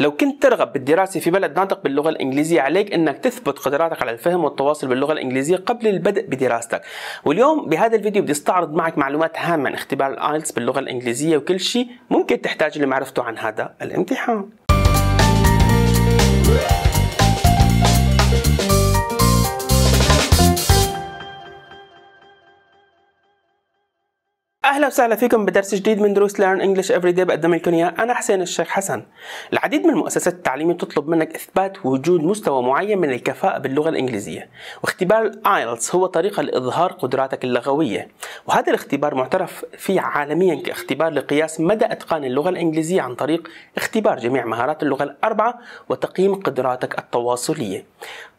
لو كنت ترغب بالدراسة في بلد ناطق باللغة الإنجليزية عليك أنك تثبت قدراتك على الفهم والتواصل باللغة الإنجليزية قبل البدء بدراستك واليوم بهذا الفيديو بدي استعرض معك معلومات هامة عن اختبار الآيلتس باللغة الإنجليزية وكل شيء ممكن تحتاج لمعرفته عن هذا الامتحان اهلا وسهلا فيكم بدرس جديد من دروس ليرن انجلش افري داي بقدم لكم اياه انا حسين الشيخ حسن العديد من المؤسسات التعليميه بتطلب منك اثبات وجود مستوى معين من الكفاءه باللغه الانجليزيه واختبار الايلتس هو طريقه لاظهار قدراتك اللغويه وهذا الاختبار معترف فيه عالميا كاختبار لقياس مدى اتقان اللغه الانجليزيه عن طريق اختبار جميع مهارات اللغه الاربعه وتقييم قدراتك التواصليه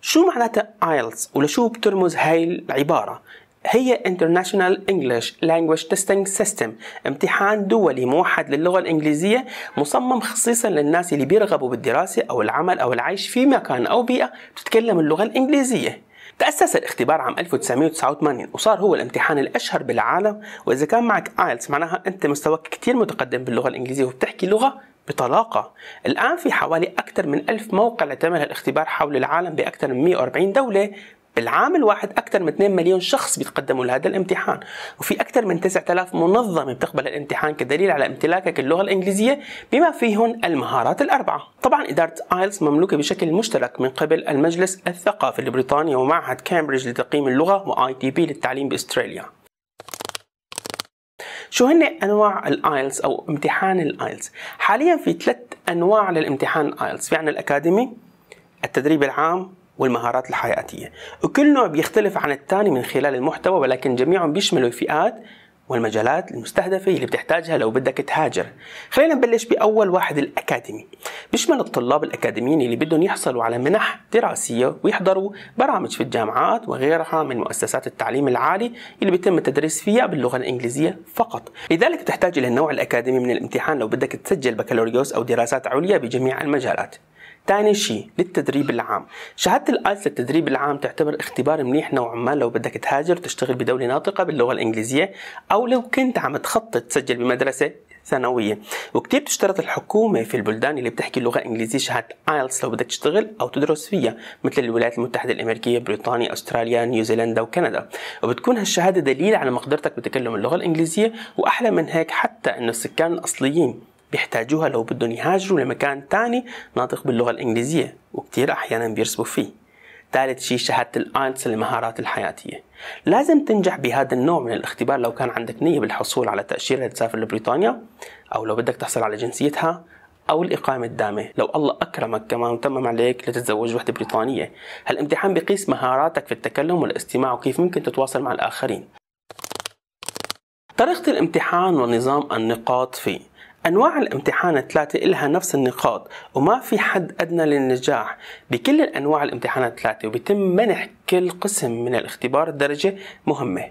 شو معناتها ايلتس ولشو بترمز هاي العباره هي International English Language Testing System امتحان دولي موحد للغة الإنجليزية مصمم خصيصا للناس اللي بيرغبوا بالدراسة أو العمل أو العيش في مكان أو بيئة بتتكلم اللغة الإنجليزية تأسس الاختبار عام 1989 وصار هو الامتحان الأشهر بالعالم وإذا كان معك آيلتس معناها أنت مستواك كتير متقدم باللغة الإنجليزية وبتحكي لغة بطلاقة الآن في حوالي أكثر من ألف موقع لتعمل الاختبار حول العالم بأكثر من 140 دولة بالعام الواحد اكثر من 2 مليون شخص بيتقدموا لهذا الامتحان وفي اكثر من 9000 منظمه بتقبل الامتحان كدليل على امتلاكك اللغه الانجليزيه بما فيهن المهارات الاربعه طبعا اداره ايلتس مملوكه بشكل مشترك من قبل المجلس الثقافي البريطاني ومعهد كامبريدج لتقييم اللغه واي تي بي للتعليم باستراليا شو هن انواع الايلتس او امتحان الايلتس حاليا في ثلاث انواع للامتحان الايلتس في عندنا الاكاديمي التدريب العام والمهارات الحياتية وكل نوع بيختلف عن الثاني من خلال المحتوى ولكن جميعهم بيشملوا الفئات والمجالات المستهدفة اللي بتحتاجها لو بدك تهاجر خلينا نبلش بأول واحد الأكاديمي بيشمل الطلاب الأكاديميين اللي بدهم يحصلوا على منح دراسية ويحضروا برامج في الجامعات وغيرها من مؤسسات التعليم العالي اللي بيتم التدريس فيها باللغة الإنجليزية فقط لذلك بتحتاج إلى النوع الأكاديمي من الامتحان لو بدك تسجل بكالوريوس أو دراسات عليا بجميع المجالات ثاني شيء للتدريب العام شهاده الايلتس للتدريب العام تعتبر اختبار منيح نوعا ما لو بدك تهاجر وتشتغل بدوله ناطقه باللغه الانجليزيه او لو كنت عم تخطط تسجل بمدرسه ثانوية وكتير بتشترط الحكومة في البلدان اللي بتحكي اللغة الإنجليزية شهادة آيلتس لو بدك تشتغل أو تدرس فيها مثل الولايات المتحدة الأمريكية بريطانيا أستراليا نيوزيلندا وكندا وبتكون هالشهادة دليل على مقدرتك بتكلم اللغة الإنجليزية وأحلى من هيك حتى إنه السكان الأصليين بيحتاجوها لو بدهم يهاجروا لمكان تاني ناطق باللغة الإنجليزية وكتير أحيانا بيرسبوا فيه ثالث شيء شهادة الآيلتس للمهارات الحياتية لازم تنجح بهذا النوع من الاختبار لو كان عندك نية بالحصول على تأشيرة لتسافر لبريطانيا أو لو بدك تحصل على جنسيتها أو الإقامة الدامة لو الله أكرمك كمان وتمم عليك لتتزوج وحدة بريطانية هالامتحان بقيس مهاراتك في التكلم والاستماع وكيف ممكن تتواصل مع الآخرين طريقة الامتحان ونظام النقاط فيه أنواع الامتحان الثلاثة إلها نفس النقاط وما في حد أدنى للنجاح بكل أنواع الامتحان الثلاثة وبيتم منح كل قسم من الاختبار درجة مهمة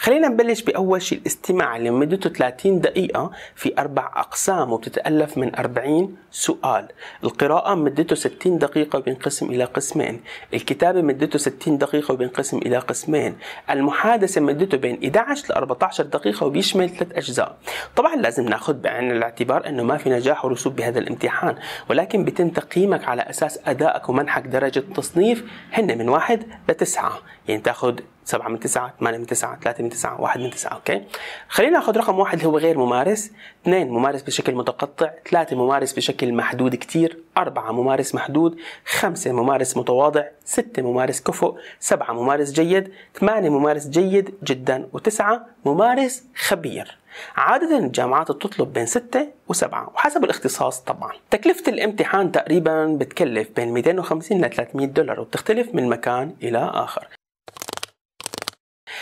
خلينا نبلش بأول شيء الاستماع اللي مدته 30 دقيقة في أربع أقسام وبتتألف من 40 سؤال القراءة مدته 60 دقيقة وبينقسم إلى قسمين الكتابة مدته 60 دقيقة وبينقسم إلى قسمين المحادثة مدته بين 11 ل 14 دقيقة وبيشمل ثلاث أجزاء طبعا لازم ناخذ بعين الاعتبار أنه ما في نجاح ورسوب بهذا الامتحان ولكن بيتم تقييمك على أساس أدائك ومنحك درجة تصنيف هن من واحد لتسعة يعني تاخذ 7 من 9 8 من 9 3 من 9 1 من 9 اوكي خلينا ناخذ رقم واحد اللي هو غير ممارس 2 ممارس بشكل متقطع 3 ممارس بشكل محدود كثير 4 ممارس محدود 5 ممارس متواضع 6 ممارس كفؤ 7 ممارس جيد 8 ممارس جيد جدا و9 ممارس خبير عادة الجامعات بتطلب بين 6 و7 وحسب الاختصاص طبعا تكلفة الامتحان تقريبا بتكلف بين 250 ل 300 دولار وبتختلف من مكان إلى آخر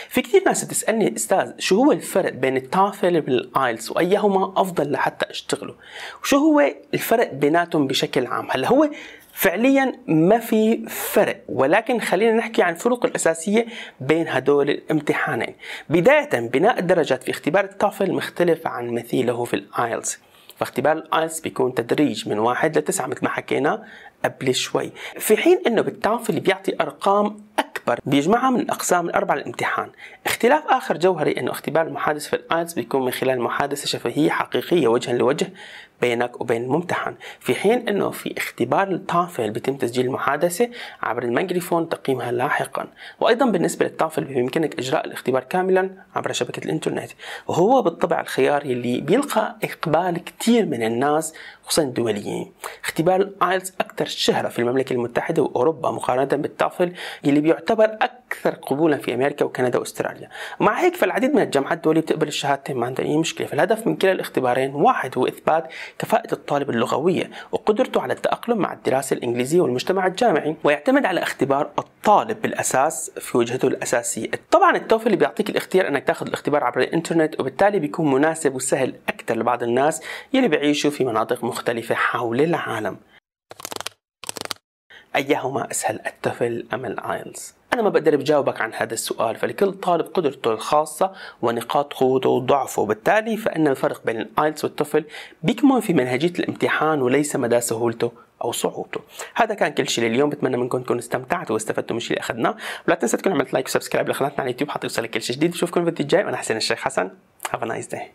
في كثير ناس بتسالني استاذ شو هو الفرق بين التافل والايلتس وايهما افضل لحتى اشتغله وشو هو الفرق بيناتهم بشكل عام هلا هو فعليا ما في فرق ولكن خلينا نحكي عن الفروق الأساسية بين هدول الامتحانين بداية بناء الدرجات في اختبار التوفل مختلف عن مثيله في الآيلز فاختبار الآيلز بيكون تدريج من واحد لتسعة مثل ما حكينا قبل شوي في حين انه بالتافل بيعطي ارقام أكبر بيجمعها من الأقسام الأربعة للامتحان اختلاف آخر جوهري أنه اختبار المحادث في الآيلتس بيكون من خلال محادثة شفهية حقيقية وجها لوجه بينك وبين الممتحن في حين أنه في اختبار التافل بيتم تسجيل المحادثة عبر الميكروفون تقييمها لاحقا وأيضا بالنسبة للتافل بيمكنك إجراء الاختبار كاملا عبر شبكة الإنترنت وهو بالطبع الخيار اللي بيلقى إقبال كثير من الناس خصوصا الدوليين اختبار الآيلتس أكثر شهرة في المملكة المتحدة وأوروبا مقارنة بالتافل اللي بيعتبر يعتبر أكثر قبولا في أمريكا وكندا وأستراليا مع هيك فالعديد من الجامعات الدولية بتقبل الشهادتين ما عندها أي مشكلة فالهدف من كلا الاختبارين واحد هو إثبات كفاءة الطالب اللغوية وقدرته على التأقلم مع الدراسة الإنجليزية والمجتمع الجامعي ويعتمد على اختبار الطالب بالأساس في وجهته الأساسية طبعا التوفل بيعطيك الاختيار أنك تاخذ الاختبار عبر الإنترنت وبالتالي بيكون مناسب وسهل أكثر لبعض الناس يلي بيعيشوا في مناطق مختلفة حول العالم أيهما أسهل التوفل أم الآيلتس؟ أنا ما بقدر بجاوبك عن هذا السؤال فلكل طالب قدرته الخاصة ونقاط قوته وضعفه وبالتالي فإن الفرق بين الآيلتس والتوفل بيكمن في منهجية الامتحان وليس مدى سهولته او صعوبته هذا كان كل شيء لليوم بتمنى منكم تكونوا استمتعتوا واستفدتوا من الشيء اللي اخذناه ولا تنسى تكون عملت لايك وسبسكرايب لقناتنا على اليوتيوب حتى يوصلك كل شيء جديد بشوفكم الفيديو الجاي وانا حسين الشيخ حسن هاف نايس داي